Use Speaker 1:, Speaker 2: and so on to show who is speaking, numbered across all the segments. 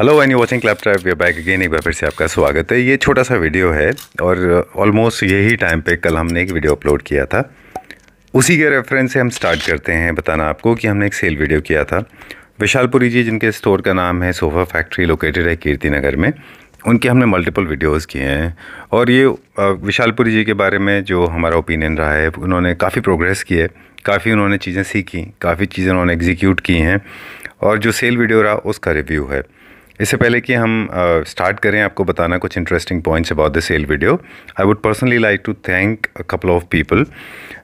Speaker 1: Hello you watching Clap Tribe back again एक बार फिर से आपका स्वागत है ये छोटा सा वीडियो है और ऑलमोस्ट यही टाइम पे कल हमने एक वीडियो अपलोड किया था उसी के रेफरेंस से हम स्टार्ट करते हैं बताना आपको कि हमने एक सेल वीडियो किया था विशालपुरी जी जिनके स्टोर का नाम है सोफ़ा फैक्ट्री लोकेटेड है कीर्ति नगर में उनके हमने मल्टीपल वीडियोज़ किए हैं और ये विशालपुरी जी के बारे में जो हमारा ओपिनियन रहा है उन्होंने काफ़ी प्रोग्रेस की है काफ़ी उन्होंने चीज़ें सीखी काफ़ी चीज़ें उन्होंने एग्जीक्यूट की हैं और जो सेल वीडियो रहा उसका रिव्यू है इससे पहले कि हम स्टार्ट uh, करें आपको बताना कुछ interesting points about the sale video I would personally like to thank a couple of people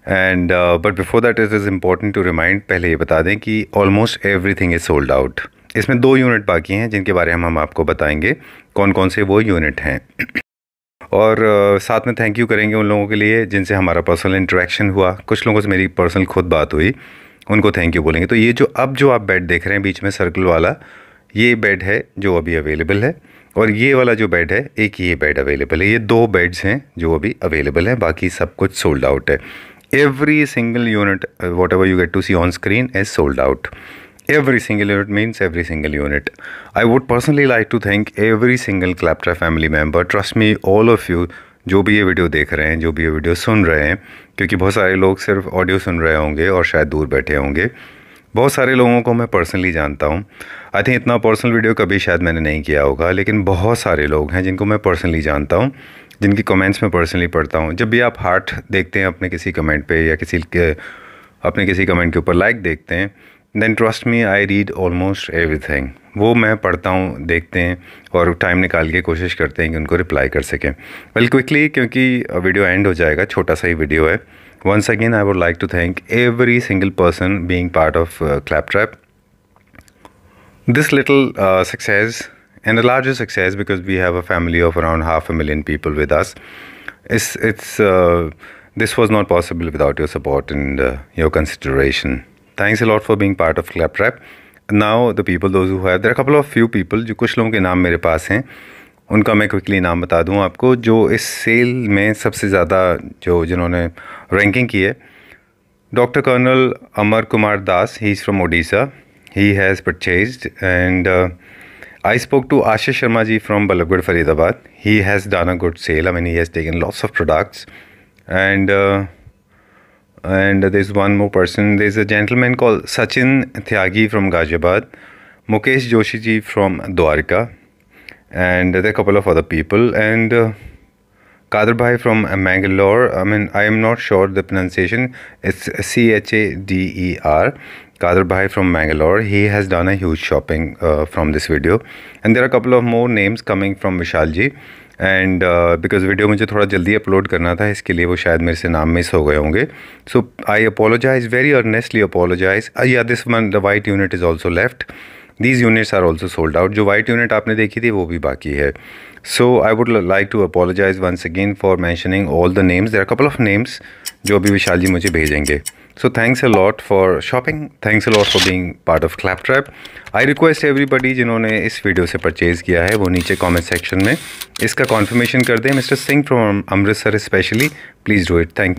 Speaker 1: and but before that is is important to remind पहले ये बता दें कि almost everything is sold out इसमें दो यूनिट बाकी हैं जिनके बारे में हम, हम आपको बताएंगे कौन कौन से वो यूनिट हैं और uh, साथ में थैंक यू करेंगे उन लोगों के लिए जिनसे हमारा पर्सनल इंटरेक्शन हुआ कुछ लोगों से मेरी पर्सनल खुद बात हुई उनको थैंक यू बोलेंगे तो ये जो अब जो आप बेड देख रहे हैं बीच में सर्कल वाला ये बेड है जो अभी अवेलेबल है और ये वाला जो बेड है एक ये बेड अवेलेबल है ये दो बेड्स हैं जो अभी अवेलेबल हैं बाकी सब कुछ सोल्ड आउट है every single unit whatever you get to see on screen is sold out every single unit means every single unit I would personally like to thank every single Claptrap family member trust me all of you जो भी ये video देख रहे हैं जो भी ये video सुन रहे हैं क्योंकि बहुत सारे लोग सिर्फ ऑडियो सुन रहे होंगे और शायद दूर बैठे होंगे बहुत सारे लोगों को मैं पर्सनली जानता हूँ आई थिंक इतना पर्सनल वीडियो कभी शायद मैंने नहीं किया होगा लेकिन बहुत सारे लोग हैं जिनको मैं पर्सनली जानता हूँ जिनकी कमेंट्स में पर्सनली पढ़ता हूँ जब भी आप हार्ट देखते हैं अपने किसी कमेंट पे या किसी के अपने किसी कमेंट के ऊपर लाइक देखते हैं then trust me I read almost everything वो मैं पढ़ता हूँ देखते हैं और टाइम निकाल के कोशिश करते हैं कि उनको रिप्लाई कर सकें वेल क्विकली क्योंकि वीडियो एंड हो जाएगा छोटा सा ही वीडियो है Once again, I would like to thank every single person being part of uh, Claptrap. This little uh, success and a larger success because we have a family of around half a million people with us. It's it's uh, this was not possible without your support and uh, your consideration. Thanks a lot for being part of Claptrap. Now the people, those who have, there are a couple of few people, जो कुछ लोगों के उनका मैं quickly नाम बता दूं आपको जो इस सेल में सबसे ज़्यादा जो जिन्होंने रैंकिंग की है doctor colonel Amar Kumar Das he is from Odisha he has purchase and I spoke to Ashish Sharma ji from Ballabhgarh Faridabad he has done a good sale I mean he has taken lots of products and and this one more person the is a gentleman call Sachin Tyagi from Ghaziabad Mukesh Joshi ji from Dwarka and there are a couple of other people and uh, Kadir Bhai from Mangalore. I mean, I am not sure the pronunciation. It's C H A D E R. Kadir Bhai from Mangalore. He has done a huge shopping uh, from this video, and there are a couple of more names coming from Vishal ji. Uh, because video, uh, video मुझे थोड़ा जल्दी upload करना था इसके लिए वो So I apologize very earnestly. Apologize. Uh, yeah, this one, the white unit is also left. These units are also sold out जो white unit आपने देखी थी वो भी बाकी है so I would like to apologise once again for mentioning all the names there are couple of names जो अभी विशाल जी मुझे भेजेंगे so thanks a lot for shopping thanks a lot for being part of Claptrap I request everybody जिन्होंने इस video से purchase किया है वो नीचे कॉमेंट सेक्शन में इसका कॉन्फर्मेशन कर दें mister Singh from Amritsar specially please do it thank